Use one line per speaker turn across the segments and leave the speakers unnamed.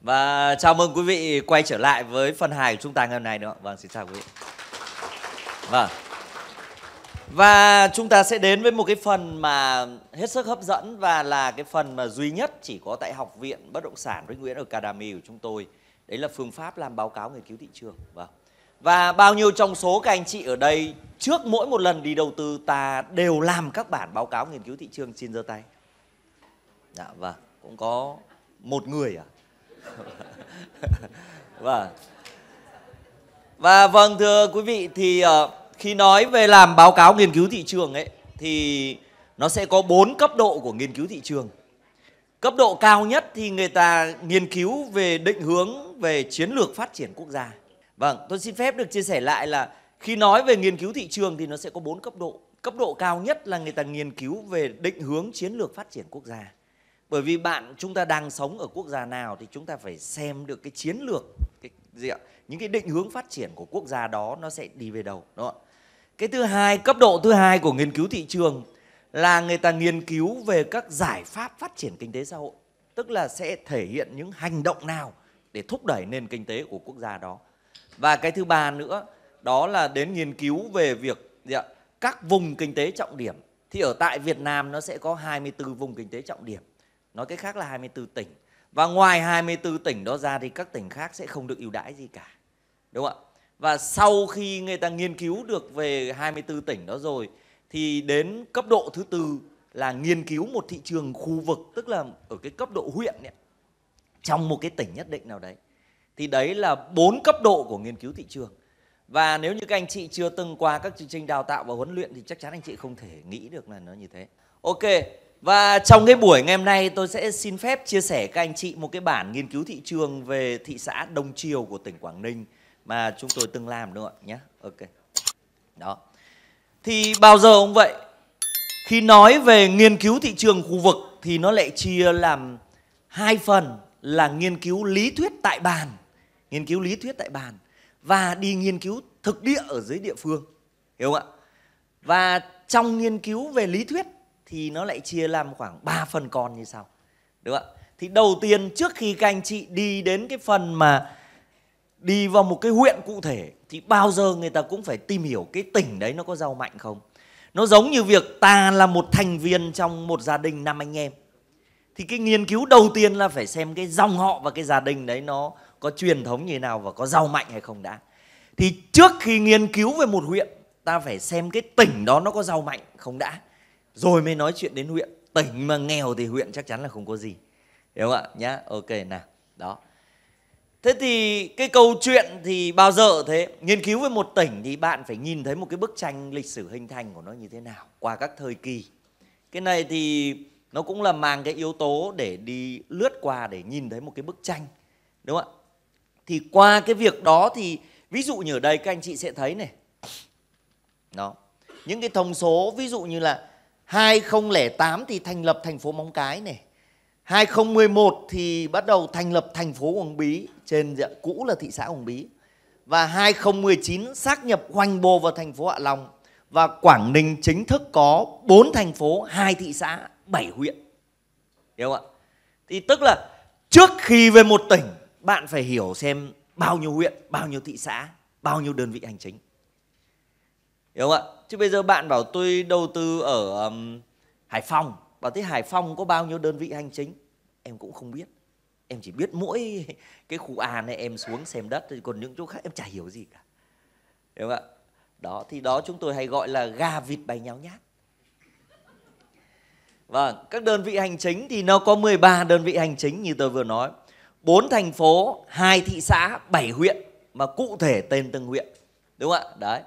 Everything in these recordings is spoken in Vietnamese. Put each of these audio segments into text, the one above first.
Và chào mừng quý vị quay trở lại với phần hài của chúng ta ngày hôm nay nữa. Vâng, xin chào quý vị. Vâng. Và chúng ta sẽ đến với một cái phần mà hết sức hấp dẫn và là cái phần mà duy nhất chỉ có tại Học viện Bất động sản với Nguyễn ở Academy của chúng tôi. Đấy là phương pháp làm báo cáo nghiên cứu thị trường. Vâng. Và bao nhiêu trong số các anh chị ở đây trước mỗi một lần đi đầu tư ta đều làm các bản báo cáo nghiên cứu thị trường xin giơ tay. Dạ vâng, cũng có một người à? và vâng. và vâng thưa quý vị thì ờ, khi nói về làm báo cáo nghiên cứu thị trường ấy thì nó sẽ có bốn cấp độ của nghiên cứu thị trường. Cấp độ cao nhất thì người ta nghiên cứu về định hướng về chiến lược phát triển quốc gia. Vâng, tôi xin phép được chia sẻ lại là khi nói về nghiên cứu thị trường thì nó sẽ có bốn cấp độ. Cấp độ cao nhất là người ta nghiên cứu về định hướng chiến lược phát triển quốc gia bởi vì bạn chúng ta đang sống ở quốc gia nào thì chúng ta phải xem được cái chiến lược cái gì ạ những cái định hướng phát triển của quốc gia đó nó sẽ đi về đâu đó không cái thứ hai cấp độ thứ hai của nghiên cứu thị trường là người ta nghiên cứu về các giải pháp phát triển kinh tế xã hội tức là sẽ thể hiện những hành động nào để thúc đẩy nền kinh tế của quốc gia đó và cái thứ ba nữa đó là đến nghiên cứu về việc gì ạ? các vùng kinh tế trọng điểm thì ở tại Việt Nam nó sẽ có 24 vùng kinh tế trọng điểm nói cách khác là 24 tỉnh và ngoài 24 tỉnh đó ra thì các tỉnh khác sẽ không được ưu đãi gì cả đúng không ạ và sau khi người ta nghiên cứu được về 24 tỉnh đó rồi thì đến cấp độ thứ tư là nghiên cứu một thị trường khu vực tức là ở cái cấp độ huyện ấy, trong một cái tỉnh nhất định nào đấy thì đấy là bốn cấp độ của nghiên cứu thị trường và nếu như các anh chị chưa từng qua các chương trình đào tạo và huấn luyện thì chắc chắn anh chị không thể nghĩ được là nó như thế ok và trong cái buổi ngày hôm nay tôi sẽ xin phép chia sẻ các anh chị một cái bản nghiên cứu thị trường về thị xã Đông Triều của tỉnh Quảng Ninh mà chúng tôi từng làm đúng không ạ nhé. Ok. Đó. Thì bao giờ cũng vậy. Khi nói về nghiên cứu thị trường khu vực thì nó lại chia làm hai phần là nghiên cứu lý thuyết tại bàn, nghiên cứu lý thuyết tại bàn và đi nghiên cứu thực địa ở dưới địa phương. Hiểu không ạ? Và trong nghiên cứu về lý thuyết thì nó lại chia làm khoảng 3 phần còn như sau. Đúng không ạ? Thì đầu tiên trước khi các anh chị đi đến cái phần mà đi vào một cái huyện cụ thể thì bao giờ người ta cũng phải tìm hiểu cái tỉnh đấy nó có giàu mạnh không. Nó giống như việc ta là một thành viên trong một gia đình năm anh em. Thì cái nghiên cứu đầu tiên là phải xem cái dòng họ và cái gia đình đấy nó có truyền thống như thế nào và có giàu mạnh hay không đã. Thì trước khi nghiên cứu về một huyện ta phải xem cái tỉnh đó nó có giàu mạnh không đã rồi mới nói chuyện đến huyện tỉnh mà nghèo thì huyện chắc chắn là không có gì đúng không ạ nhá ok nào đó thế thì cái câu chuyện thì bao giờ thế nghiên cứu về một tỉnh thì bạn phải nhìn thấy một cái bức tranh lịch sử hình thành của nó như thế nào qua các thời kỳ cái này thì nó cũng là mang cái yếu tố để đi lướt qua để nhìn thấy một cái bức tranh đúng không ạ thì qua cái việc đó thì ví dụ như ở đây các anh chị sẽ thấy này đó những cái thông số ví dụ như là 2008 thì thành lập thành phố Móng Cái này. 2011 thì bắt đầu thành lập thành phố Uông Bí trên diện cũ là thị xã Uông Bí. Và 2019 xác nhập Hoành Bồ vào thành phố Hạ Long và Quảng Ninh chính thức có 4 thành phố, 2 thị xã, 7 huyện. Hiểu không ạ? Thì tức là trước khi về một tỉnh, bạn phải hiểu xem bao nhiêu huyện, bao nhiêu thị xã, bao nhiêu đơn vị hành chính hiểu không ạ chứ bây giờ bạn bảo tôi đầu tư ở um, hải phòng bảo thế hải phòng có bao nhiêu đơn vị hành chính em cũng không biết em chỉ biết mỗi cái khu A này em xuống xem đất còn những chỗ khác em chả hiểu gì cả hiểu không ạ đó thì đó chúng tôi hay gọi là gà vịt bày nháo nhác Vâng, các đơn vị hành chính thì nó có 13 đơn vị hành chính như tôi vừa nói. bốn thành phố, hai thị xã, bảy huyện mà cụ thể tên từng huyện. Đúng không ạ? Đấy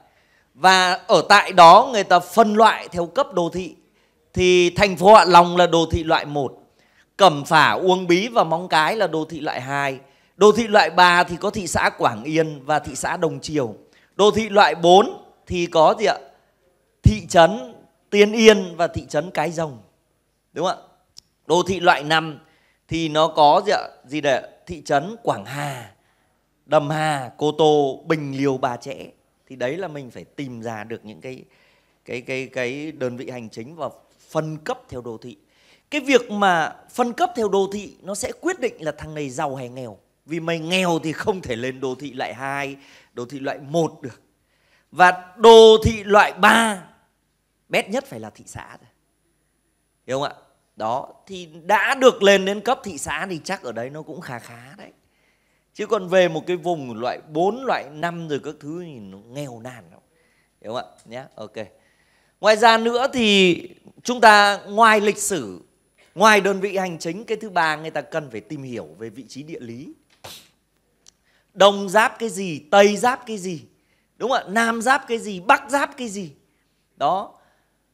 và ở tại đó người ta phân loại theo cấp đô thị thì thành phố Hạ Long là đô thị loại 1 Cẩm Phả, Uông Bí và Móng Cái là đô thị loại 2 Đô thị loại 3 thì có thị xã Quảng Yên và thị xã Đồng Triều Đô thị loại 4 thì có gì ạ? Thị trấn Tiên Yên và thị trấn Cái Rồng Đúng không ạ? Đô thị loại 5 thì nó có gì ạ? Gì để thị trấn Quảng Hà, Đầm Hà, Cô Tô, Bình Liêu, Bà Trễ thì đấy là mình phải tìm ra được những cái cái cái cái đơn vị hành chính và phân cấp theo đô thị cái việc mà phân cấp theo đô thị nó sẽ quyết định là thằng này giàu hay nghèo vì mày nghèo thì không thể lên đô thị loại 2, đô thị loại 1 được. Và đô thị loại 3 bét nhất phải là thị xã Hiểu không ạ? Đó, thì đã được lên đến cấp thị xã thì chắc ở đấy nó cũng khá khá đấy chứ còn về một cái vùng loại 4, loại 5 rồi các thứ thì nó nghèo nàn lắm đúng không ạ nhé ok ngoài ra nữa thì chúng ta ngoài lịch sử ngoài đơn vị hành chính cái thứ ba người ta cần phải tìm hiểu về vị trí địa lý đông giáp cái gì tây giáp cái gì đúng không ạ nam giáp cái gì bắc giáp cái gì đó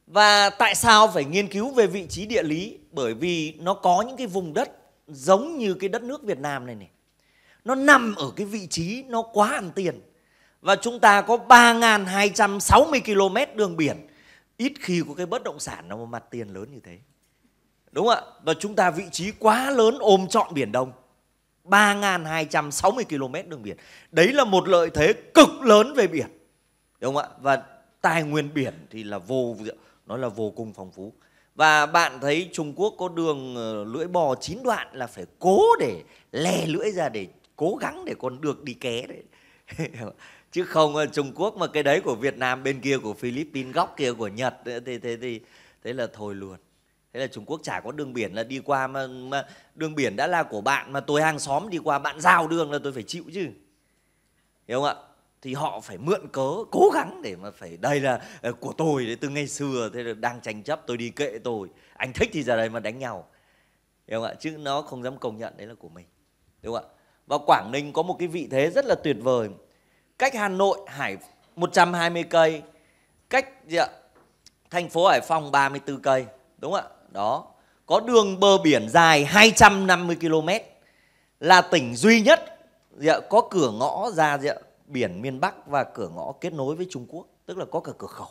và tại sao phải nghiên cứu về vị trí địa lý bởi vì nó có những cái vùng đất giống như cái đất nước việt nam này này nó nằm ở cái vị trí nó quá ăn tiền và chúng ta có 3.260 km đường biển ít khi có cái bất động sản nào mà mặt tiền lớn như thế đúng không ạ và chúng ta vị trí quá lớn ôm trọn biển đông 3.260 km đường biển đấy là một lợi thế cực lớn về biển đúng không ạ và tài nguyên biển thì là vô nó là vô cùng phong phú và bạn thấy Trung Quốc có đường ờ, lưỡi bò chín đoạn là phải cố để lè lưỡi ra để cố gắng để con được đi ké đấy chứ không ờ, Trung Quốc mà cái đấy của Việt Nam bên kia của Philippines góc kia của Nhật thế ờ, thế thì thế, thế là thôi luôn thế là Trung Quốc chả có đường biển là đi qua mà, mà đường biển đã là của bạn mà tôi hàng xóm đi qua bạn giao đường là tôi phải chịu chứ hiểu không ạ thì họ phải mượn cớ cố gắng để mà phải đây là ờ, của tôi đấy từ ngày xưa thế là đang tranh chấp tôi đi kệ tôi anh thích thì ra đây mà đánh nhau hiểu không ạ chứ nó không dám công nhận đấy là của mình đúng không ạ và Quảng Ninh có một cái vị thế rất là tuyệt vời. Cách Hà Nội Hải 120 cây, cách dạ, thành phố Hải Phòng 34 cây, đúng không ạ? Đó. Có đường bờ biển dài 250 km là tỉnh duy nhất dạ, có cửa ngõ ra dạ, biển miền Bắc và cửa ngõ kết nối với Trung Quốc, tức là có cả cửa khẩu.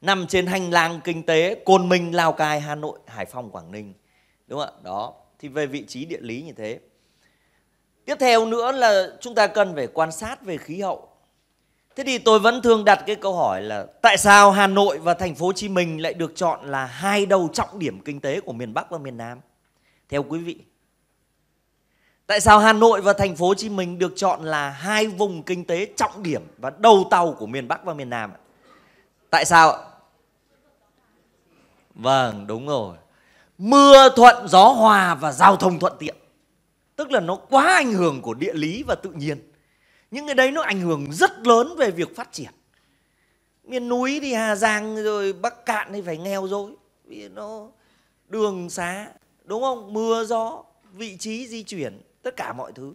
Nằm trên hành lang kinh tế Côn Minh, Lào Cai, Hà Nội, Hải Phòng, Quảng Ninh. Đúng không ạ? Đó. Thì về vị trí địa lý như thế tiếp theo nữa là chúng ta cần phải quan sát về khí hậu thế thì tôi vẫn thường đặt cái câu hỏi là tại sao hà nội và thành phố hồ chí minh lại được chọn là hai đầu trọng điểm kinh tế của miền bắc và miền nam theo quý vị tại sao hà nội và thành phố hồ chí minh được chọn là hai vùng kinh tế trọng điểm và đầu tàu của miền bắc và miền nam tại sao ạ vâng đúng rồi mưa thuận gió hòa và giao thông thuận tiện tức là nó quá ảnh hưởng của địa lý và tự nhiên những cái đấy nó ảnh hưởng rất lớn về việc phát triển miền núi thì hà giang rồi bắc cạn thì phải nghèo rồi vì nó đường xá đúng không mưa gió vị trí di chuyển tất cả mọi thứ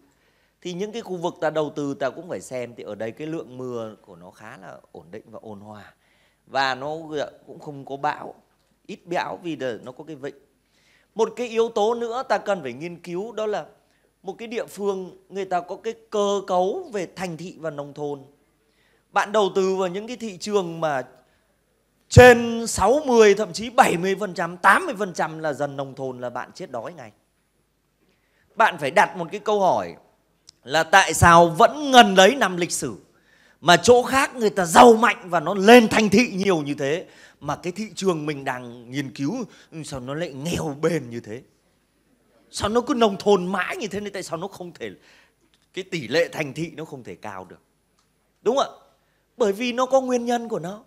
thì những cái khu vực ta đầu tư ta cũng phải xem thì ở đây cái lượng mưa của nó khá là ổn định và ôn hòa và nó cũng không có bão ít bão vì nó có cái vịnh một cái yếu tố nữa ta cần phải nghiên cứu đó là một cái địa phương người ta có cái cơ cấu về thành thị và nông thôn bạn đầu tư vào những cái thị trường mà trên 60 thậm chí 70% 80% là dân nông thôn là bạn chết đói ngay bạn phải đặt một cái câu hỏi là tại sao vẫn ngần lấy năm lịch sử mà chỗ khác người ta giàu mạnh và nó lên thành thị nhiều như thế mà cái thị trường mình đang nghiên cứu sao nó lại nghèo bền như thế sao nó cứ nông thôn mãi như thế này tại sao nó không thể cái tỷ lệ thành thị nó không thể cao được đúng không ạ bởi vì nó có nguyên nhân của nó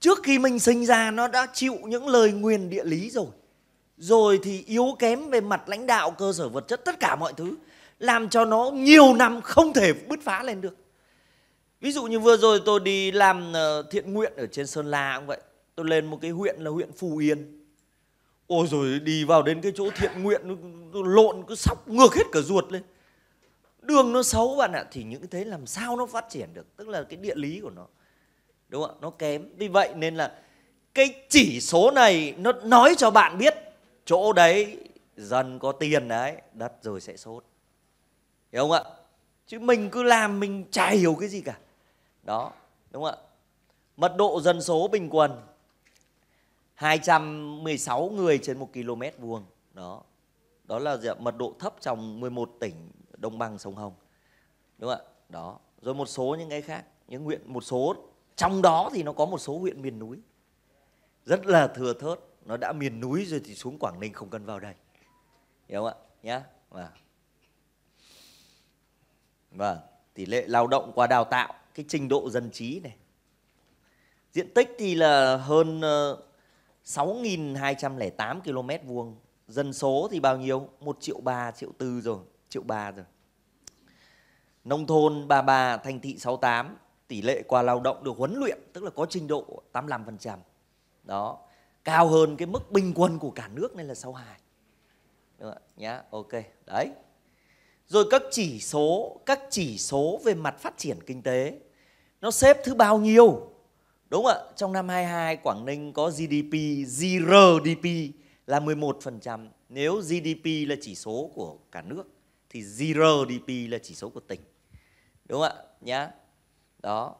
trước khi mình sinh ra nó đã chịu những lời nguyền địa lý rồi rồi thì yếu kém về mặt lãnh đạo cơ sở vật chất tất cả mọi thứ làm cho nó nhiều năm không thể bứt phá lên được ví dụ như vừa rồi tôi đi làm ờ, thiện nguyện ở trên sơn la cũng vậy tôi lên một cái huyện là huyện phù yên ôi rồi đi vào đến cái chỗ thiện nguyện lộn cứ sóc ngược hết cả ruột lên đường nó xấu bạn ạ thì những cái thế làm sao nó phát triển được tức là cái địa lý của nó đúng không ạ nó kém vì vậy nên là cái chỉ số này nó nói cho bạn biết chỗ đấy dần có tiền đấy đất rồi sẽ sốt hiểu không ạ chứ mình cứ làm mình chả hiểu cái gì cả đó đúng không ạ mật độ dân số bình quân 216 người trên 1 km vuông đó đó là mật độ thấp trong 11 tỉnh đồng bằng sông Hồng đúng không ạ đó rồi một số những cái khác những huyện một số trong đó thì nó có một số huyện miền núi rất là thừa thớt nó đã miền núi rồi thì xuống Quảng Ninh không cần vào đây hiểu không ạ nhá và vâng tỷ lệ lao động qua đào tạo cái trình độ dân trí này diện tích thì là hơn ờ, 6.208 km vuông dân số thì bao nhiêu 1 triệu 3 triệu 4 rồi triệu 3 rồi nông thôn 33 thành thị 68 tỷ lệ qua lao động được huấn luyện tức là có trình độ 85% đó cao hơn cái mức bình quân của cả nước nên là 62 Đúng không? nhá ok đấy rồi các chỉ số các chỉ số về mặt phát triển kinh tế nó xếp thứ bao nhiêu Đúng ạ, trong năm 22 Quảng Ninh có GDP, GRDP là 11%. Nếu GDP là chỉ số của cả nước thì GRDP là chỉ số của tỉnh. Đúng ạ? Nhá. Đó.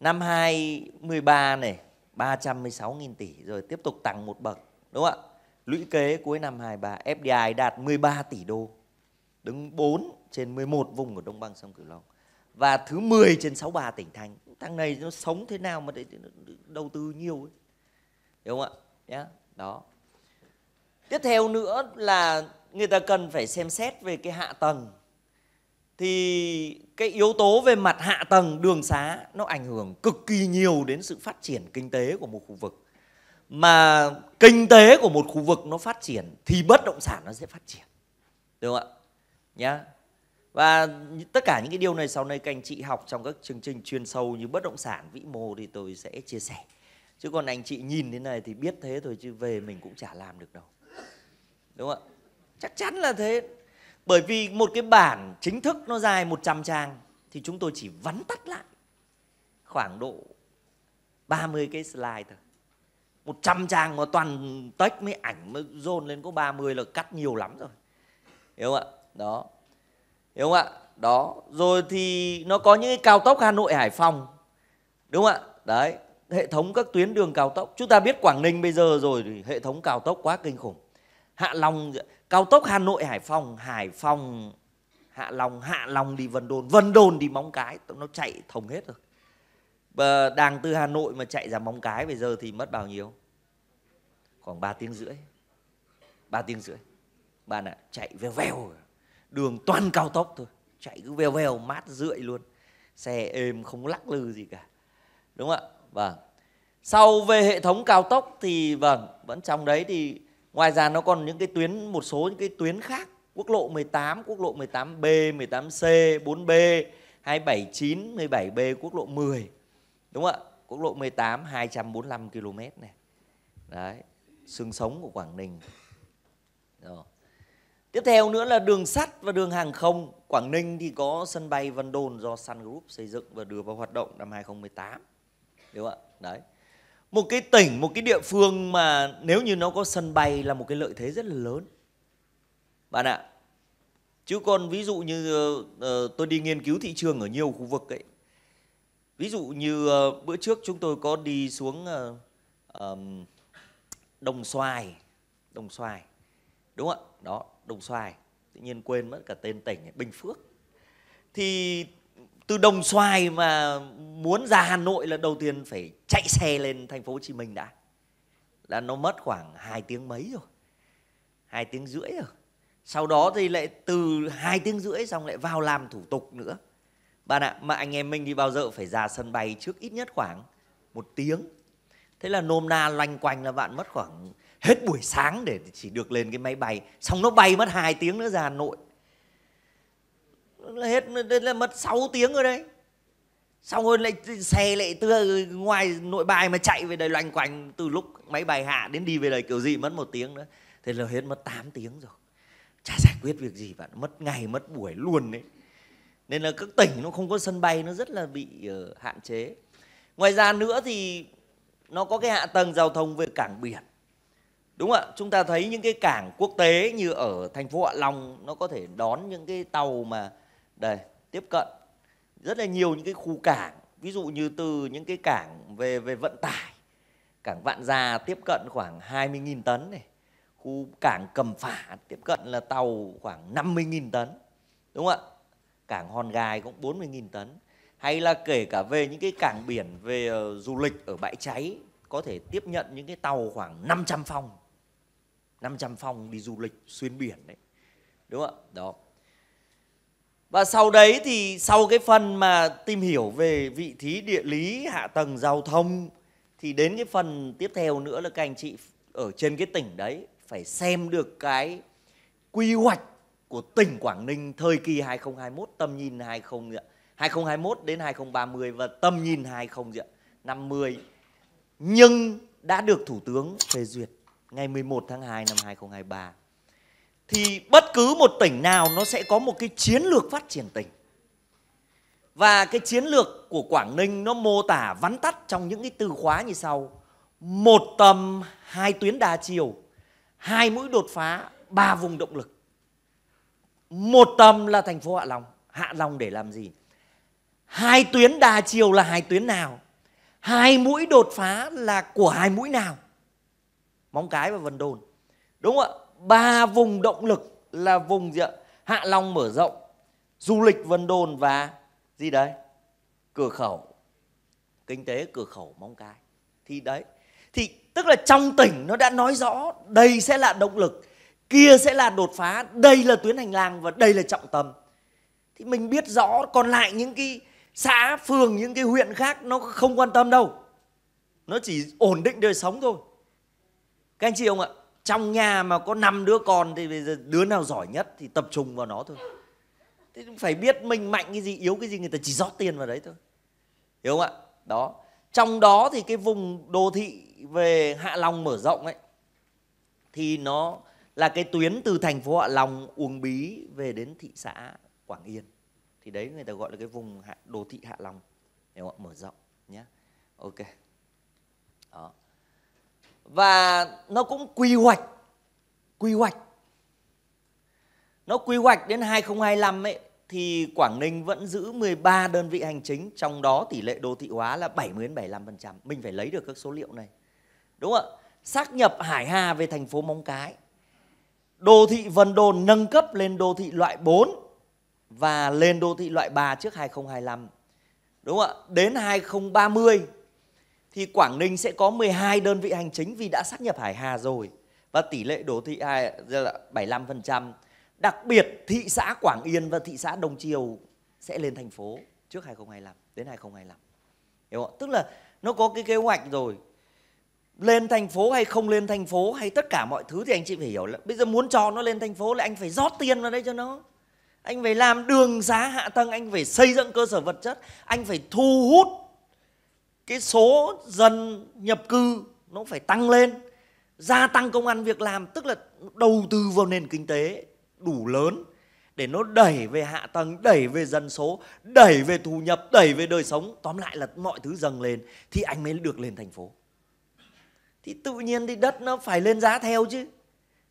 Năm 2013 này 316.000 tỷ rồi tiếp tục tăng một bậc, đúng ạ? Lũy kế cuối năm 23 FDI đạt 13 tỷ đô, đứng 4 trên 11 vùng của Đông Băng sông Cửu Long và thứ 10 trên 63 tỉnh thành thằng này nó sống thế nào mà để, đầu tư nhiều ấy hiểu không ạ nhá yeah. đó tiếp theo nữa là người ta cần phải xem xét về cái hạ tầng thì cái yếu tố về mặt hạ tầng đường xá nó ảnh hưởng cực kỳ nhiều đến sự phát triển kinh tế của một khu vực mà kinh tế của một khu vực nó phát triển thì bất động sản nó sẽ phát triển đúng không ạ nhá và tất cả những cái điều này sau này các anh chị học trong các chương trình chuyên sâu như bất động sản vĩ mô thì tôi sẽ chia sẻ chứ còn anh chị nhìn thế này thì biết thế thôi chứ về mình cũng chả làm được đâu đúng không ạ chắc chắn là thế bởi vì một cái bản chính thức nó dài 100 trang thì chúng tôi chỉ vắn tắt lại khoảng độ 30 cái slide thôi 100 trang mà toàn text mới ảnh mới dồn lên có 30 là cắt nhiều lắm rồi hiểu không ạ đó đúng không ạ đó rồi thì nó có những cái cao tốc hà nội hải phòng đúng không ạ đấy hệ thống các tuyến đường cao tốc chúng ta biết quảng ninh bây giờ rồi thì hệ thống cao tốc quá kinh khủng hạ long cao tốc hà nội hải phòng hải phòng hạ long hạ long đi vân đồn vân đồn đi móng cái nó chạy thông hết rồi Và đang từ hà nội mà chạy ra móng cái bây giờ thì mất bao nhiêu khoảng 3 tiếng rưỡi 3 tiếng rưỡi bạn ạ chạy veo veo rồi đường toàn cao tốc thôi chạy cứ veo veo mát rượi luôn xe êm không lắc lư gì cả đúng không ạ vâng sau về hệ thống cao tốc thì vâng vẫn trong đấy thì ngoài ra nó còn những cái tuyến một số những cái tuyến khác quốc lộ 18 quốc lộ 18B 18C 4B 279 17B quốc lộ 10 đúng không ạ quốc lộ 18 245 km này đấy xương sống của Quảng Ninh rồi Tiếp theo nữa là đường sắt và đường hàng không. Quảng Ninh thì có sân bay Vân Đồn do Sun Group xây dựng và đưa vào hoạt động năm 2018. Đúng không ạ? Đấy. Một cái tỉnh, một cái địa phương mà nếu như nó có sân bay là một cái lợi thế rất là lớn. Bạn ạ. Chứ còn ví dụ như uh, tôi đi nghiên cứu thị trường ở nhiều khu vực ấy. Ví dụ như uh, bữa trước chúng tôi có đi xuống uh, um, Đồng Xoài, Đồng Xoài đúng không ạ đó đồng xoài tự nhiên quên mất cả tên tỉnh bình phước thì từ đồng xoài mà muốn ra hà nội là đầu tiên phải chạy xe lên thành phố hồ chí minh đã là nó mất khoảng hai tiếng mấy rồi hai tiếng rưỡi rồi sau đó thì lại từ hai tiếng rưỡi xong lại vào làm thủ tục nữa bạn ạ mà anh em mình đi bao giờ phải ra sân bay trước ít nhất khoảng một tiếng thế là nôm na loanh quanh là bạn mất khoảng hết buổi sáng để chỉ được lên cái máy bay xong nó bay mất 2 tiếng nữa ra Hà Nội hết là mất 6 tiếng rồi đấy xong rồi lại xe lại từ ngoài nội bài mà chạy về đây loanh quanh từ lúc máy bay hạ đến đi về đây kiểu gì mất một tiếng nữa thế là hết mất 8 tiếng rồi chả giải quyết việc gì bạn mất ngày mất buổi luôn đấy nên là các tỉnh nó không có sân bay nó rất là bị uh, hạn chế ngoài ra nữa thì nó có cái hạ tầng giao thông về cảng biển Đúng ạ, chúng ta thấy những cái cảng quốc tế như ở thành phố Hạ Long nó có thể đón những cái tàu mà đây tiếp cận rất là nhiều những cái khu cảng ví dụ như từ những cái cảng về về vận tải cảng Vạn Gia tiếp cận khoảng 20.000 tấn này khu cảng Cầm Phả tiếp cận là tàu khoảng 50.000 tấn đúng không ạ cảng Hòn Gài cũng 40.000 tấn hay là kể cả về những cái cảng biển về ờ, du lịch ở bãi cháy có thể tiếp nhận những cái tàu khoảng 500 phòng 500 phòng đi du lịch xuyên biển đấy đúng không ạ đó và sau đấy thì sau cái phần mà tìm hiểu về vị trí địa lý hạ tầng giao thông thì đến cái phần tiếp theo nữa là các anh chị ở trên cái tỉnh đấy phải xem được cái quy hoạch của tỉnh Quảng Ninh thời kỳ 2021 tầm nhìn 20 2021 đến 2030 và tầm nhìn 20 50 nhưng đã được thủ tướng phê duyệt ngày 11 tháng 2 năm 2023 thì bất cứ một tỉnh nào nó sẽ có một cái chiến lược phát triển tỉnh. Và cái chiến lược của Quảng Ninh nó mô tả vắn tắt trong những cái từ khóa như sau: một tầm, hai tuyến đa chiều, hai mũi đột phá, ba vùng động lực. Một tầm là thành phố Hạ Long, Hạ Long để làm gì? Hai tuyến đa chiều là hai tuyến nào? Hai mũi đột phá là của hai mũi nào? móng cái và vân đồn đúng không ạ ba vùng động lực là vùng gì ạ hạ long mở rộng du lịch vân đồn và gì đấy cửa khẩu kinh tế cửa khẩu móng cái thì đấy thì tức là trong tỉnh nó đã nói rõ đây sẽ là động lực kia sẽ là đột phá đây là tuyến hành lang và đây là trọng tâm thì mình biết rõ còn lại những cái xã phường những cái huyện khác nó không quan tâm đâu nó chỉ ổn định đời sống thôi các anh chị ông ạ trong nhà mà có 5 đứa con thì bây giờ đứa nào giỏi nhất thì tập trung vào nó thôi thế phải biết mình mạnh cái gì yếu cái gì người ta chỉ rót tiền vào đấy thôi hiểu không ạ đó trong đó thì cái vùng đô thị về hạ long mở rộng ấy thì nó là cái tuyến từ thành phố hạ long uông bí về đến thị xã quảng yên thì đấy người ta gọi là cái vùng đô thị hạ long hiểu không ạ mở rộng nhé ok đó và nó cũng quy hoạch quy hoạch nó quy hoạch đến 2025 ấy thì Quảng Ninh vẫn giữ 13 đơn vị hành chính, trong đó tỷ lệ đô thị hóa là 70 đến 75%. Mình phải lấy được các số liệu này. Đúng không ạ? Xác nhập Hải Hà về thành phố Móng Cái. Đô thị Vân Đồn nâng cấp lên đô thị loại 4 và lên đô thị loại 3 trước 2025. Đúng không ạ? Đến 2030 thì Quảng Ninh sẽ có 12 đơn vị hành chính vì đã sát nhập Hải Hà rồi và tỷ lệ đô thị à, là 75%. Đặc biệt thị xã Quảng Yên và thị xã Đông Triều sẽ lên thành phố trước 2025 đến 2025. Hiểu không? Tức là nó có cái kế hoạch rồi. Lên thành phố hay không lên thành phố hay tất cả mọi thứ thì anh chị phải hiểu là bây giờ muốn cho nó lên thành phố là anh phải rót tiền vào đây cho nó. Anh phải làm đường xá hạ tầng, anh phải xây dựng cơ sở vật chất, anh phải thu hút cái số dân nhập cư nó phải tăng lên gia tăng công ăn việc làm tức là đầu tư vào nền kinh tế đủ lớn để nó đẩy về hạ tầng, đẩy về dân số, đẩy về thu nhập, đẩy về đời sống, tóm lại là mọi thứ dần lên thì anh mới được lên thành phố. Thì tự nhiên thì đất nó phải lên giá theo chứ.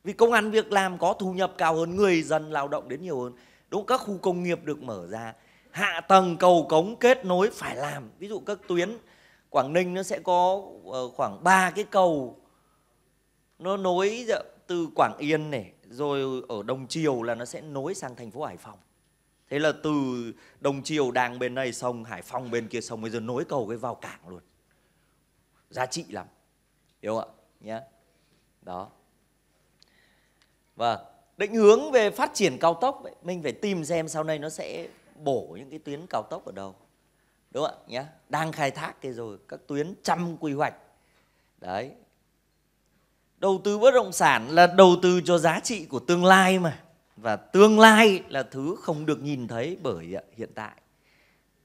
Vì công ăn việc làm có thu nhập cao hơn, người dân lao động đến nhiều hơn. Đúng các khu công nghiệp được mở ra, hạ tầng cầu cống kết nối phải làm. Ví dụ các tuyến Quảng Ninh nó sẽ có ờ, khoảng ba cái cầu nó nối từ Quảng Yên này rồi ở Đồng Triều là nó sẽ nối sang thành phố Hải Phòng. Thế là từ Đồng Triều đang bên này sông Hải Phòng bên kia sông bây giờ nối cầu cái vào cảng luôn. Giá trị lắm. Hiểu không ạ? Nhá. Đó. Và vâng, định hướng về phát triển cao tốc ấy, mình phải tìm xem sau này nó sẽ bổ những cái tuyến cao tốc ở đâu đúng không ạ nhé đang khai thác cái rồi các tuyến trăm quy hoạch đấy đầu tư bất động sản là đầu tư cho giá trị của tương lai mà và tương lai là thứ không được nhìn thấy bởi hiện tại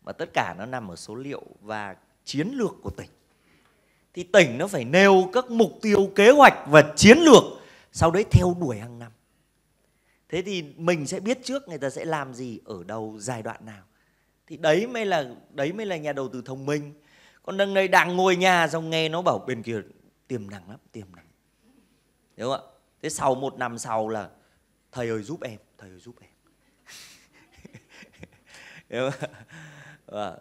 và tất cả nó nằm ở số liệu và chiến lược của tỉnh thì tỉnh nó phải nêu các mục tiêu kế hoạch và chiến lược sau đấy theo đuổi hàng năm thế thì mình sẽ biết trước người ta sẽ làm gì ở đầu giai đoạn nào thì đấy mới là đấy mới là nhà đầu tư thông minh còn đằng này đang ngồi nhà xong nghe nó bảo bên kia tiềm năng lắm tiềm năng đúng không ạ thế sau một năm sau là thầy ơi giúp em thầy ơi giúp em đúng không? Và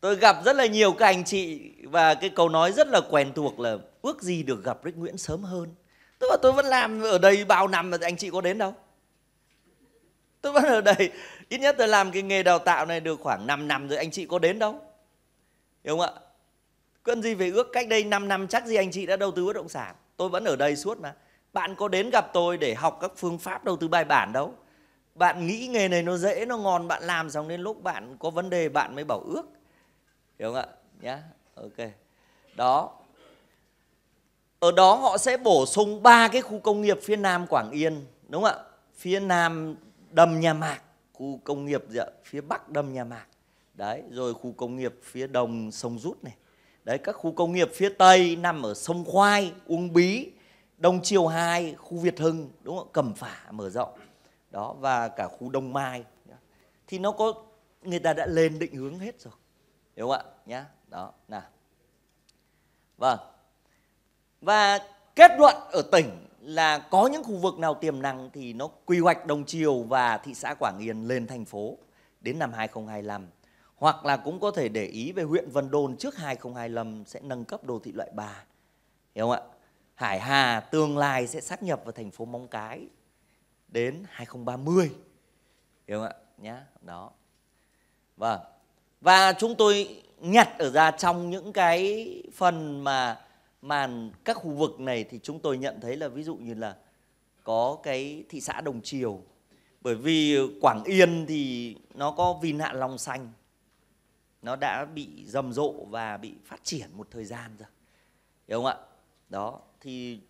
tôi gặp rất là nhiều các anh chị và cái câu nói rất là quen thuộc là ước gì được gặp Rick Nguyễn sớm hơn tôi bảo tôi vẫn làm ở đây bao năm mà anh chị có đến đâu tôi vẫn ở đây ít nhất tôi làm cái nghề đào tạo này được khoảng 5 năm rồi anh chị có đến đâu hiểu không ạ cần gì về ước cách đây 5 năm chắc gì anh chị đã đầu tư bất động sản tôi vẫn ở đây suốt mà bạn có đến gặp tôi để học các phương pháp đầu tư bài bản đâu bạn nghĩ nghề này nó dễ nó ngon bạn làm xong đến lúc bạn có vấn đề bạn mới bảo ước hiểu không ạ nhá ok đó ở đó họ sẽ bổ sung ba cái khu công nghiệp phía nam quảng yên đúng không ạ phía nam đầm nhà mạc khu công nghiệp gì ạ? phía bắc đâm nhà mạc đấy rồi khu công nghiệp phía đồng sông rút này đấy các khu công nghiệp phía tây nằm ở sông khoai uông bí đông triều hai khu việt hưng đúng không cẩm phả mở rộng đó và cả khu đông mai thì nó có người ta đã lên định hướng hết rồi hiểu không ạ nhá đó nè vâng và kết luận ở tỉnh là có những khu vực nào tiềm năng thì nó quy hoạch đồng chiều và thị xã Quảng Yên lên thành phố đến năm 2025. Hoặc là cũng có thể để ý về huyện Vân Đồn trước 2025 sẽ nâng cấp đô thị loại 3. Hiểu không ạ? Hải Hà tương lai sẽ sát nhập vào thành phố Móng Cái đến 2030. Hiểu không ạ? Nhá, đó. Vâng. Và chúng tôi nhặt ở ra trong những cái phần mà màn các khu vực này thì chúng tôi nhận thấy là ví dụ như là có cái thị xã Đồng Triều bởi vì Quảng Yên thì nó có vin hạ long xanh nó đã bị rầm rộ và bị phát triển một thời gian rồi hiểu không ạ đó thì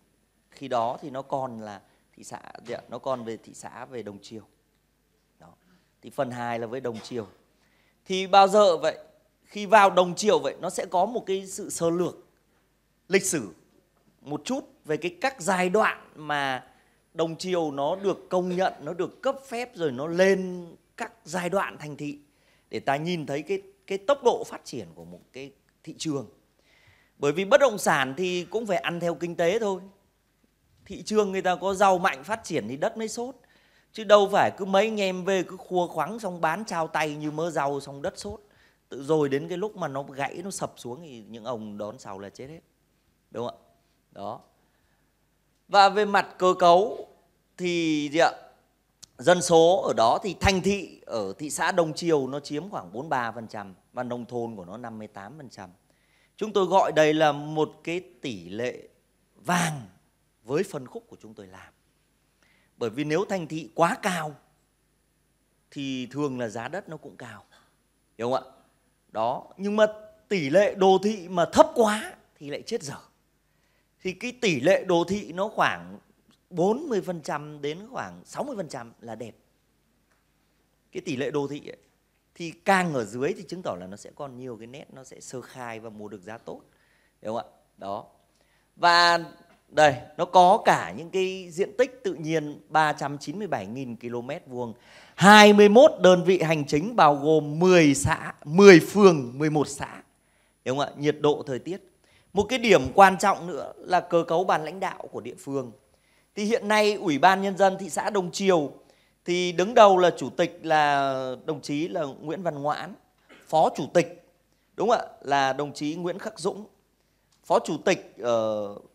khi đó thì nó còn là thị xã nó còn về thị xã về Đồng Triều đó thì phần hai là với Đồng Triều thì bao giờ vậy khi vào Đồng Triều vậy nó sẽ có một cái sự sơ lược lịch sử một chút về cái các giai đoạn mà đồng chiều nó được công nhận nó được cấp phép rồi nó lên các giai đoạn thành thị để ta nhìn thấy cái cái tốc độ phát triển của một cái thị trường bởi vì bất động sản thì cũng phải ăn theo kinh tế thôi thị trường người ta có giàu mạnh phát triển thì đất mới sốt chứ đâu phải cứ mấy anh em về cứ khua khoáng xong bán trao tay như mơ giàu xong đất sốt tự rồi đến cái lúc mà nó gãy nó sập xuống thì những ông đón sau là chết hết đúng không ạ đó và về mặt cơ cấu thì gì ạ dân số ở đó thì thành thị ở thị xã Đông Triều nó chiếm khoảng 43% và nông thôn của nó 58%. Chúng tôi gọi đây là một cái tỷ lệ vàng với phân khúc của chúng tôi làm. Bởi vì nếu thành thị quá cao thì thường là giá đất nó cũng cao. Hiểu không ạ? Đó, nhưng mà tỷ lệ đô thị mà thấp quá thì lại chết dở thì cái tỷ lệ đô thị nó khoảng 40% đến khoảng 60% là đẹp. Cái tỷ lệ đô thị ấy, thì càng ở dưới thì chứng tỏ là nó sẽ còn nhiều cái nét nó sẽ sơ khai và mua được giá tốt. Đúng không ạ? Đó. Và đây, nó có cả những cái diện tích tự nhiên 397.000 km vuông, 21 đơn vị hành chính bao gồm 10 xã, 10 phường, 11 xã. Đúng không ạ? Nhiệt độ thời tiết một cái điểm quan trọng nữa là cơ cấu ban lãnh đạo của địa phương. Thì hiện nay Ủy ban Nhân dân thị xã Đông Triều thì đứng đầu là chủ tịch là đồng chí là Nguyễn Văn Ngoãn, phó chủ tịch đúng ạ là đồng chí Nguyễn Khắc Dũng, phó chủ tịch uh,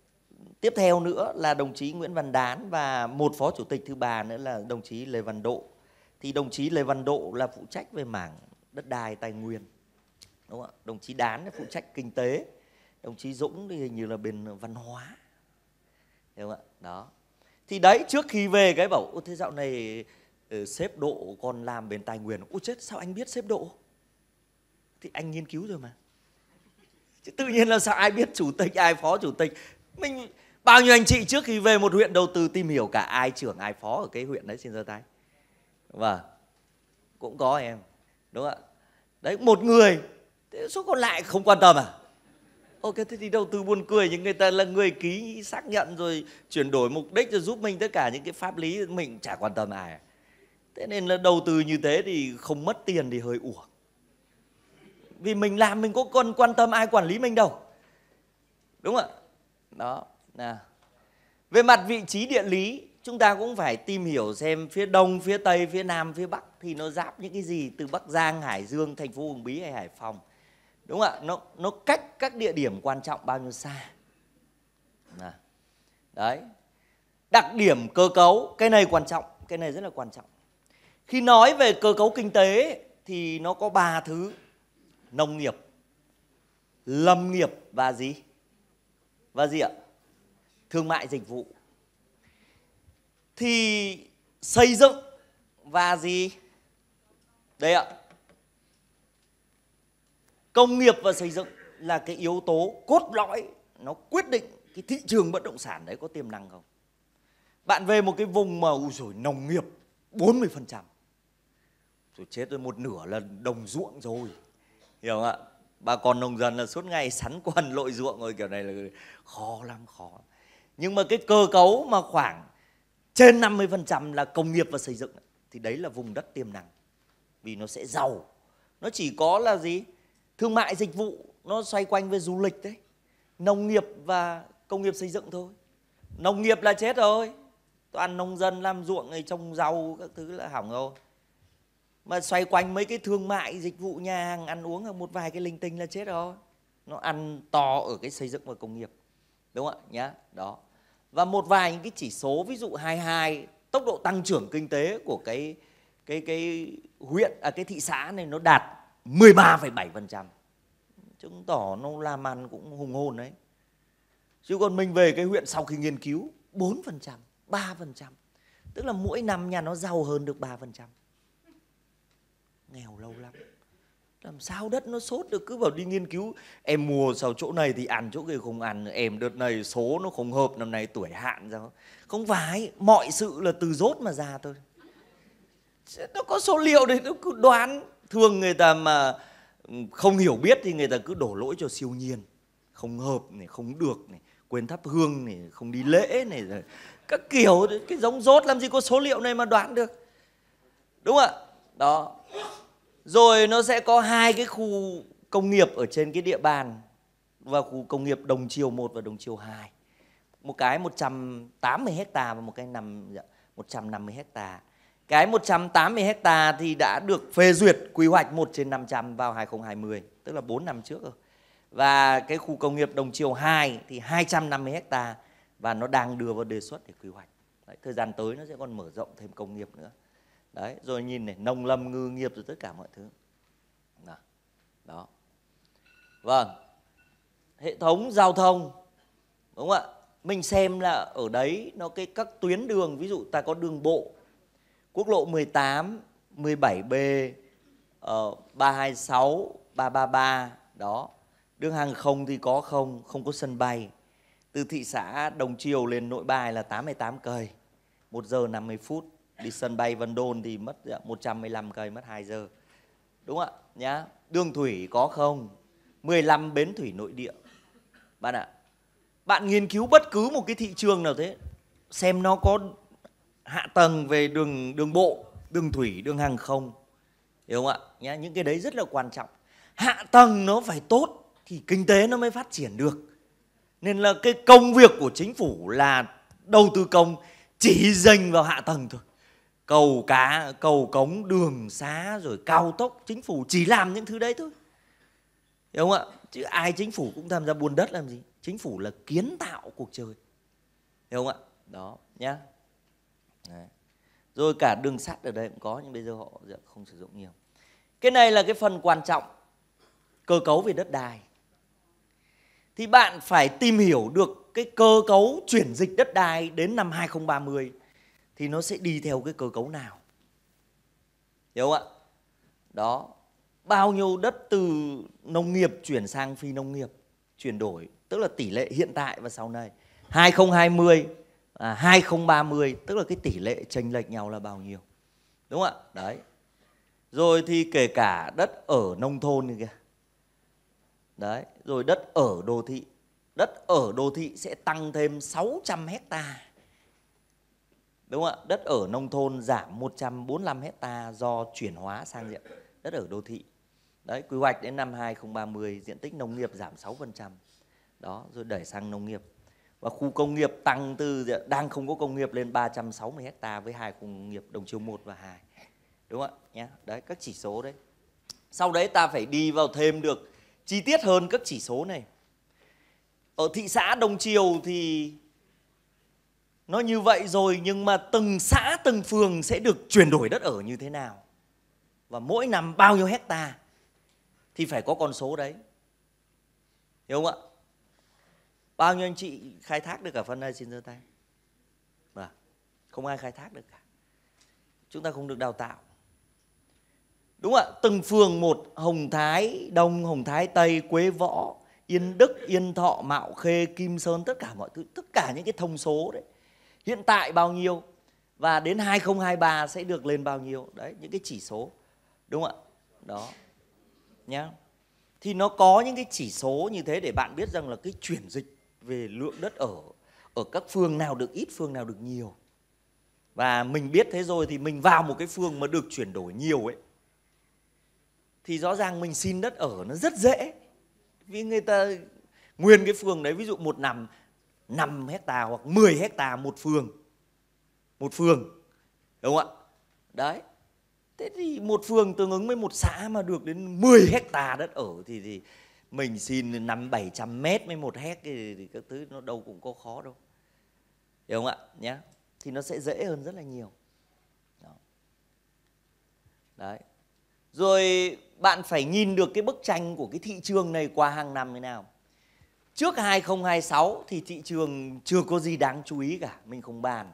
tiếp theo nữa là đồng chí Nguyễn Văn Đán và một phó chủ tịch thứ ba nữa là đồng chí Lê Văn Độ. Thì đồng chí Lê Văn Độ là phụ trách về mảng đất đai tài nguyên. Đúng không ạ? Đồng chí Đán là phụ trách kinh tế đồng chí Dũng thì hình như là bên văn hóa hiểu không ạ đó thì đấy trước khi về cái bảo ô thế dạo này xếp ờ, độ còn làm bên tài nguyên u chết sao anh biết xếp độ thì anh nghiên cứu rồi mà chứ tự nhiên là sao ai biết chủ tịch ai phó chủ tịch mình bao nhiêu anh chị trước khi về một huyện đầu tư tìm hiểu cả ai trưởng ai phó ở cái huyện đấy xin giơ tay và vâng. cũng có em đúng không ạ đấy một người thế số còn lại không quan tâm à ok thế thì đầu tư buồn cười nhưng người ta là người ký xác nhận rồi chuyển đổi mục đích rồi giúp mình tất cả những cái pháp lý mình chả quan tâm ai thế nên là đầu tư như thế thì không mất tiền thì hơi uổng vì mình làm mình có còn quan tâm ai quản lý mình đâu đúng không ạ đó nào về mặt vị trí địa lý chúng ta cũng phải tìm hiểu xem phía đông phía tây phía nam phía bắc thì nó giáp những cái gì từ bắc giang hải dương thành phố uông bí hay hải phòng đúng không ạ nó nó cách các địa điểm quan trọng bao nhiêu xa đấy đặc điểm cơ cấu cái này quan trọng cái này rất là quan trọng khi nói về cơ cấu kinh tế thì nó có ba thứ nông nghiệp lâm nghiệp và gì và gì ạ thương mại dịch vụ thì xây dựng và gì đây ạ công nghiệp và xây dựng là cái yếu tố cốt lõi nó quyết định cái thị trường bất động sản đấy có tiềm năng không bạn về một cái vùng mà rồi nông nghiệp 40% rồi chết rồi một nửa là đồng ruộng rồi hiểu không ạ bà con nông dân là suốt ngày sắn quần lội ruộng rồi kiểu này là khó lắm khó nhưng mà cái cơ cấu mà khoảng trên 50% là công nghiệp và xây dựng thì đấy là vùng đất tiềm năng vì nó sẽ giàu nó chỉ có là gì thương mại dịch vụ nó xoay quanh với du lịch đấy nông nghiệp và công nghiệp xây dựng thôi nông nghiệp là chết rồi toàn nông dân làm ruộng này trồng rau các thứ là hỏng rồi mà xoay quanh mấy cái thương mại dịch vụ nhà hàng ăn uống hoặc một vài cái linh tinh là chết rồi nó ăn to ở cái xây dựng và công nghiệp đúng không ạ nhá đó và một vài những cái chỉ số ví dụ 22 tốc độ tăng trưởng kinh tế của cái cái cái huyện à cái thị xã này nó đạt 13,7%. Chứng tỏ nó làm ăn cũng hùng hồn đấy. Chứ còn mình về cái huyện sau khi nghiên cứu 4%, 3%. Tức là mỗi năm nhà nó giàu hơn được 3%. Nghèo lâu lắm. Làm sao đất nó sốt được cứ vào đi nghiên cứu Em mua sau chỗ này thì ăn chỗ kia không ăn Em đợt này số nó không hợp năm nay tuổi hạn sao Không phải Mọi sự là từ rốt mà ra thôi Nó có số liệu đấy nó cứ đoán thường người ta mà ừ, không hiểu biết thì người ta cứ đổ lỗi cho siêu nhiên không hợp này không được này quên thắp hương này không đi lễ này rồi các kiểu cái giống rốt làm gì có số liệu này mà đoán được đúng không ạ đó rồi nó sẽ có hai cái khu công nghiệp ở trên cái địa bàn và khu công nghiệp đồng chiều 1 và đồng chiều 2 một cái 180 hecta và một cái nằm 150 hecta cái 180 hecta thì đã được phê duyệt quy hoạch 1 trên 500 vào 2020, tức là 4 năm trước rồi. Và cái khu công nghiệp Đồng Triều 2 thì 250 hecta và nó đang đưa vào đề xuất để quy hoạch. Đấy, thời gian tới nó sẽ còn mở rộng thêm công nghiệp nữa. Đấy, rồi nhìn này, nông lâm, ngư nghiệp rồi tất cả mọi thứ. Đó. Đó. Vâng. Hệ thống giao thông đúng không ạ? Mình xem là ở đấy nó cái các tuyến đường ví dụ ta có đường bộ quốc lộ 18, 17B, uh, 326, 333 đó. Đường hàng không thì có không, không có sân bay. Từ thị xã Đồng Triều lên Nội Bài là 88 cây, 1 giờ 50 phút. Đi sân bay Vân Đồn thì mất 115 dạ, cây, mất 2 giờ. Đúng ạ, nhá. Đường thủy có không? 15 bến thủy nội địa. Bạn ạ, bạn nghiên cứu bất cứ một cái thị trường nào thế, xem nó có hạ tầng về đường đường bộ đường thủy đường hàng không hiểu không ạ nhá những cái đấy rất là quan trọng hạ tầng nó phải tốt thì kinh tế nó mới phát triển được nên là cái công việc của chính phủ là đầu tư công chỉ dành vào hạ tầng thôi cầu cá cầu cống đường xá rồi cao tốc chính phủ chỉ làm những thứ đấy thôi hiểu không ạ chứ ai chính phủ cũng tham gia buôn đất làm gì chính phủ là kiến tạo cuộc chơi hiểu không ạ đó nhá Đấy. Rồi cả đường sắt ở đây cũng có nhưng bây giờ họ không sử dụng nhiều. Cái này là cái phần quan trọng cơ cấu về đất đai. Thì bạn phải tìm hiểu được cái cơ cấu chuyển dịch đất đai đến năm 2030 thì nó sẽ đi theo cái cơ cấu nào. Hiểu không ạ? Đó, bao nhiêu đất từ nông nghiệp chuyển sang phi nông nghiệp chuyển đổi, tức là tỷ lệ hiện tại và sau này. 2020 à, 2030 tức là cái tỷ lệ chênh lệch nhau là bao nhiêu đúng không ạ đấy rồi thì kể cả đất ở nông thôn như kìa đấy rồi đất ở đô thị đất ở đô thị sẽ tăng thêm 600 hecta đúng không ạ đất ở nông thôn giảm 145 hecta do chuyển hóa sang diện đất ở đô thị đấy quy hoạch đến năm 2030 diện tích nông nghiệp giảm 6% đó rồi đẩy sang nông nghiệp và khu công nghiệp tăng từ đang không có công nghiệp lên 360 hecta với hai khu công nghiệp Đồng chiều 1 và 2. Đúng không ạ? Nhá. Đấy các chỉ số đấy. Sau đấy ta phải đi vào thêm được chi tiết hơn các chỉ số này. Ở thị xã Đồng Chiều thì nó như vậy rồi nhưng mà từng xã từng phường sẽ được chuyển đổi đất ở như thế nào và mỗi năm bao nhiêu hecta thì phải có con số đấy. Hiểu không ạ? bao nhiêu anh chị khai thác được cả phần này xin giơ tay à, không ai khai thác được cả chúng ta không được đào tạo đúng ạ từng phường một hồng thái đông hồng thái tây quế võ yên đức yên thọ mạo khê kim sơn tất cả mọi thứ tất cả những cái thông số đấy hiện tại bao nhiêu và đến 2023 sẽ được lên bao nhiêu đấy những cái chỉ số đúng không ạ đó nhá thì nó có những cái chỉ số như thế để bạn biết rằng là cái chuyển dịch về lượng đất ở ở các phường nào được ít phường nào được nhiều và mình biết thế rồi thì mình vào một cái phường mà được chuyển đổi nhiều ấy thì rõ ràng mình xin đất ở nó rất dễ vì người ta nguyên cái phường đấy ví dụ một năm 5 hecta hoặc 10 hecta một phường một phường đúng không ạ đấy thế thì một phường tương ứng với một xã mà được đến 10 hecta đất ở thì thì mình xin năm bảy trăm mét mới một hec thì, thì các thứ nó đâu cũng có khó đâu hiểu không ạ nhé thì nó sẽ dễ hơn rất là nhiều Đó. đấy rồi bạn phải nhìn được cái bức tranh của cái thị trường này qua hàng năm thế nào trước 2026 thì thị trường chưa có gì đáng chú ý cả mình không bàn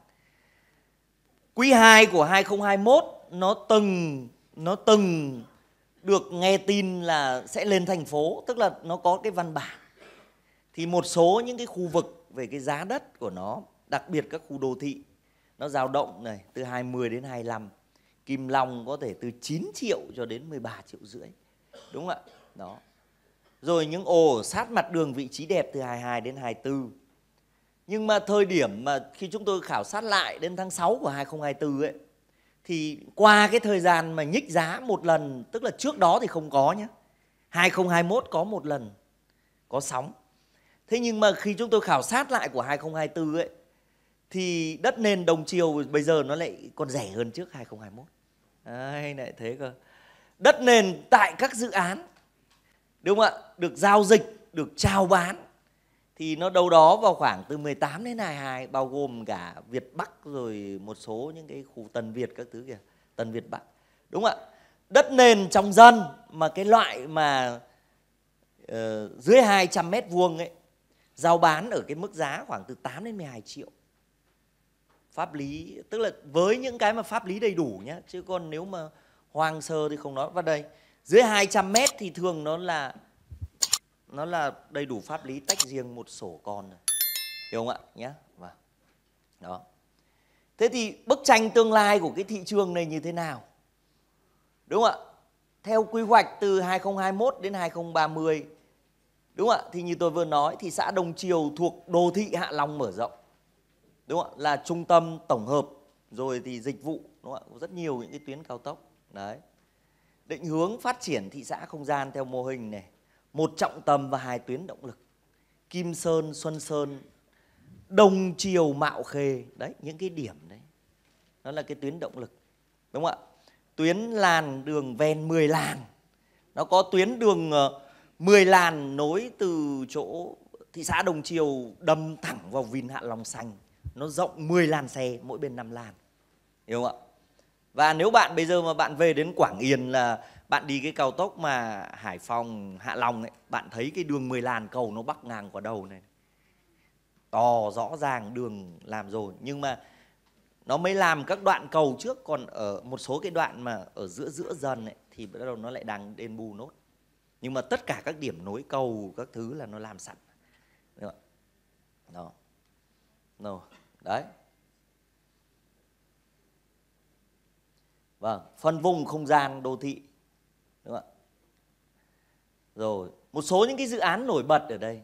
quý 2 của 2021 nó từng nó từng được nghe tin là sẽ lên thành phố tức là nó có cái văn bản thì một số những cái khu vực về cái giá đất của nó đặc biệt các khu đô thị nó dao động này từ 20 đến 25 Kim Long có thể từ 9 triệu cho đến 13 triệu rưỡi đúng không ạ đó rồi những ổ sát mặt đường vị trí đẹp từ 22 đến 24 nhưng mà thời điểm mà khi chúng tôi khảo sát lại đến tháng 6 của 2024 ấy thì qua cái thời gian mà nhích giá một lần tức là trước đó thì không có nhé 2021 có một lần có sóng thế nhưng mà khi chúng tôi khảo sát lại của 2024 ấy thì đất nền đồng chiều bây giờ nó lại còn rẻ hơn trước 2021 Đấy, lại thế cơ đất nền tại các dự án đúng không ạ được giao dịch được trao bán thì nó đâu đó vào khoảng từ 18 đến 22 bao gồm cả Việt Bắc rồi một số những cái khu Tần Việt các thứ kìa, Tần Việt Bắc. Đúng không ạ. Đất nền trong dân mà cái loại mà uh, dưới 200 mét vuông ấy giao bán ở cái mức giá khoảng từ 8 đến 12 triệu. Pháp lý tức là với những cái mà pháp lý đầy đủ nhá, chứ còn nếu mà hoang sơ thì không nói vào đây. Dưới 200 mét thì thường nó là nó là đầy đủ pháp lý tách riêng một sổ con rồi hiểu không ạ nhé vâng đó thế thì bức tranh tương lai của cái thị trường này như thế nào đúng không ạ theo quy hoạch từ 2021 đến 2030 đúng không ạ thì như tôi vừa nói thì xã Đồng Triều thuộc đô thị Hạ Long mở rộng đúng không ạ là trung tâm tổng hợp rồi thì dịch vụ đúng không ạ có rất nhiều những cái tuyến cao tốc đấy định hướng phát triển thị xã không gian theo mô hình này một trọng tâm và hai tuyến động lực kim sơn xuân sơn Đồng Chiều mạo khê đấy những cái điểm đấy nó là cái tuyến động lực đúng không ạ tuyến làn đường ven 10 làn nó có tuyến đường 10 ờ, làn nối từ chỗ thị xã Đồng Chiều đâm thẳng vào Vin Hạ Long Xanh nó rộng 10 làn xe mỗi bên 5 làn hiểu không ạ và nếu bạn bây giờ mà bạn về đến Quảng Yên là bạn đi cái cao tốc mà Hải Phòng Hạ Long ấy, bạn thấy cái đường 10 làn cầu nó bắc ngang qua đầu này. To rõ ràng đường làm rồi nhưng mà nó mới làm các đoạn cầu trước còn ở một số cái đoạn mà ở giữa giữa dần ấy, thì bắt đầu nó lại đang đền bù nốt. Nhưng mà tất cả các điểm nối cầu các thứ là nó làm sẵn. Được không? Đó. No. Đấy. Vâng, phân vùng không gian đô thị đúng không ạ rồi một số những cái dự án nổi bật ở đây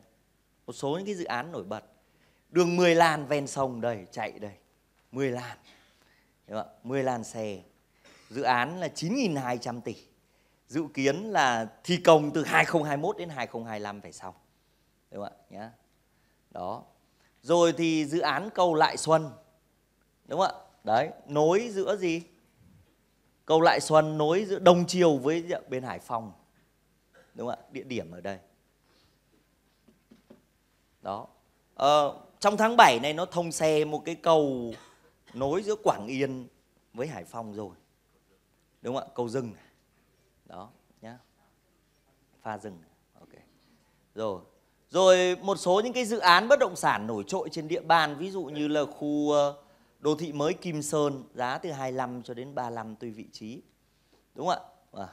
một số những cái dự án nổi bật đường 10 làn ven sông đây chạy đây 10 làn đúng không ạ 10 làn xe dự án là 9.200 tỷ dự kiến là thi công từ 2021 đến 2025 phải xong đúng không ạ nhá đó rồi thì dự án cầu lại xuân đúng không ạ đấy nối giữa gì Cầu lại Xuân nối giữa đông triều với dạ, bên hải phòng đúng không ạ địa điểm ở đây đó ờ, trong tháng 7 này nó thông xe một cái cầu nối giữa quảng yên với hải phòng rồi đúng không ạ cầu rừng đó nhá pha rừng ok rồi rồi một số những cái dự án bất động sản nổi trội trên địa bàn ví dụ như là khu uh, Đô thị mới Kim Sơn giá từ 25 cho đến 35 tùy vị trí. Đúng không ạ? Vâng.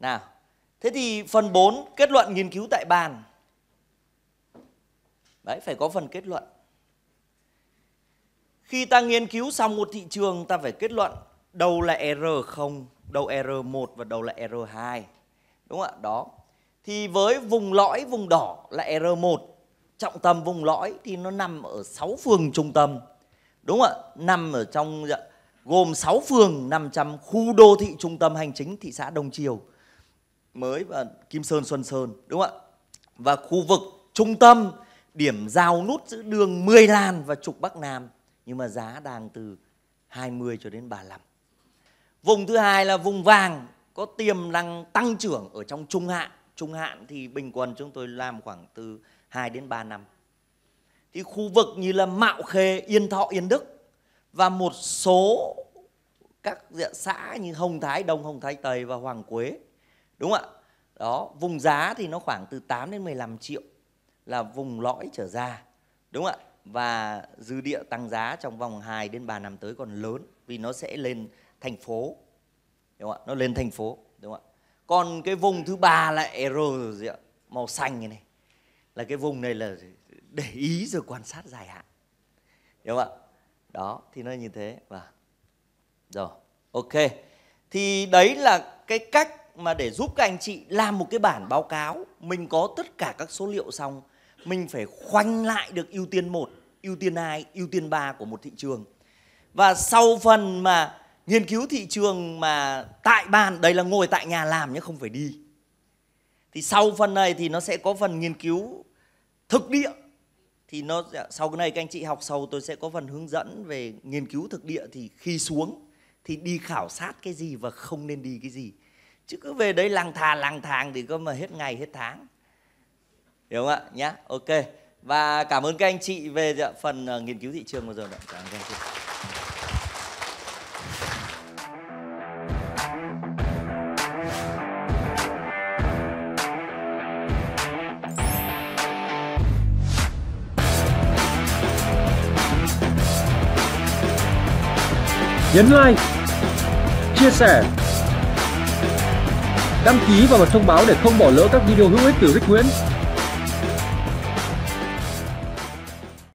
Nào, thế thì phần 4 kết luận nghiên cứu tại bàn. Đấy, phải có phần kết luận. Khi ta nghiên cứu xong một thị trường ta phải kết luận đâu là R0, đâu R1 và đâu là R2. Đúng không ạ? Đó. Thì với vùng lõi vùng đỏ là R1, trọng tâm vùng lõi thì nó nằm ở 6 phường trung tâm đúng ạ nằm ở trong dạ, gồm 6 phường 500 khu đô thị trung tâm hành chính thị xã Đông Triều mới và Kim Sơn Xuân Sơn đúng không ạ và khu vực trung tâm điểm giao nút giữa đường 10 làn và trục Bắc Nam nhưng mà giá đang từ 20 cho đến 35 vùng thứ hai là vùng vàng có tiềm năng tăng trưởng ở trong trung hạn trung hạn thì bình quân chúng tôi làm khoảng từ 2 đến 3 năm thì khu vực như là Mạo Khê, Yên Thọ, Yên Đức và một số các diện dạ xã như Hồng Thái Đông, Hồng Thái Tây và Hoàng Quế. Đúng không ạ? Đó, vùng giá thì nó khoảng từ 8 đến 15 triệu là vùng lõi trở ra. Đúng không ạ? Và dư địa tăng giá trong vòng 2 đến 3 năm tới còn lớn vì nó sẽ lên thành phố. Đúng không ạ? Nó lên thành phố, đúng không ạ? Còn cái vùng thứ ba là Ero Màu xanh này này. Là cái vùng này là để ý rồi quan sát dài hạn hiểu không ạ đó thì nó như thế và vâng. rồi ok thì đấy là cái cách mà để giúp các anh chị làm một cái bản báo cáo mình có tất cả các số liệu xong mình phải khoanh lại được ưu tiên một ưu tiên hai ưu tiên ba của một thị trường và sau phần mà nghiên cứu thị trường mà tại bàn đây là ngồi tại nhà làm nhé không phải đi thì sau phần này thì nó sẽ có phần nghiên cứu thực địa thì nó sau cái này các anh chị học sầu tôi sẽ có phần hướng dẫn về nghiên cứu thực địa thì khi xuống thì đi khảo sát cái gì và không nên đi cái gì chứ cứ về đấy lang thà lang thang thì có mà hết ngày hết tháng hiểu không ạ nhá ok và cảm ơn các anh chị về dạ, phần ờ, nghiên cứu thị trường vừa rồi ạ cảm ơn các anh chị nhấn like, chia sẻ, đăng ký và bật thông báo để không bỏ lỡ các video hữu ích từ Rick Nguyễn.